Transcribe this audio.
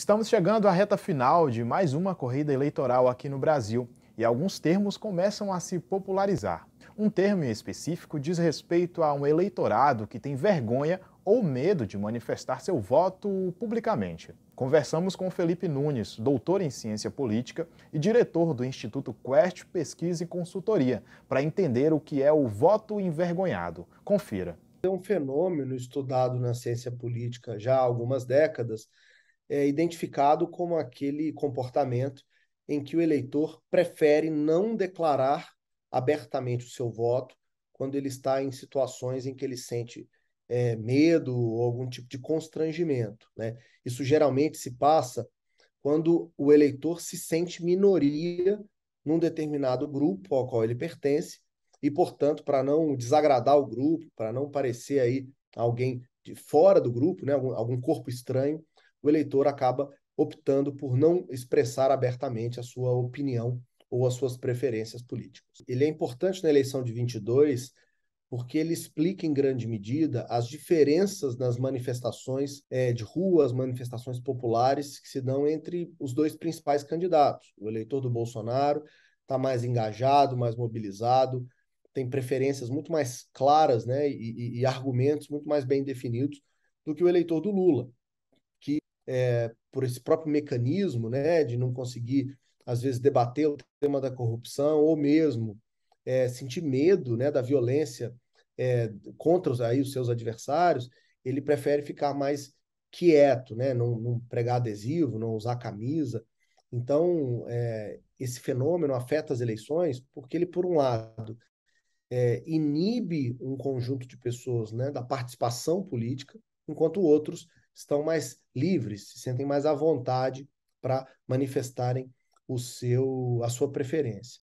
Estamos chegando à reta final de mais uma corrida eleitoral aqui no Brasil e alguns termos começam a se popularizar. Um termo em específico diz respeito a um eleitorado que tem vergonha ou medo de manifestar seu voto publicamente. Conversamos com Felipe Nunes, doutor em ciência política e diretor do Instituto Quest Pesquisa e Consultoria, para entender o que é o voto envergonhado. Confira. É um fenômeno estudado na ciência política já há algumas décadas é identificado como aquele comportamento em que o eleitor prefere não declarar abertamente o seu voto quando ele está em situações em que ele sente é, medo ou algum tipo de constrangimento. Né? Isso geralmente se passa quando o eleitor se sente minoria num determinado grupo ao qual ele pertence e, portanto, para não desagradar o grupo, para não parecer aí alguém de fora do grupo, né, algum, algum corpo estranho, o eleitor acaba optando por não expressar abertamente a sua opinião ou as suas preferências políticas. Ele é importante na eleição de 22 porque ele explica em grande medida as diferenças nas manifestações é, de rua, as manifestações populares que se dão entre os dois principais candidatos. O eleitor do Bolsonaro está mais engajado, mais mobilizado, tem preferências muito mais claras né, e, e, e argumentos muito mais bem definidos do que o eleitor do Lula é, por esse próprio mecanismo, né, de não conseguir, às vezes, debater o tema da corrupção, ou mesmo é, sentir medo né, da violência é, contra os, aí, os seus adversários, ele prefere ficar mais quieto, né, não, não pregar adesivo, não usar camisa. Então, é, esse fenômeno afeta as eleições porque ele, por um lado, é, inibe um conjunto de pessoas né, da participação política, enquanto outros estão mais livres, se sentem mais à vontade para manifestarem o seu a sua preferência.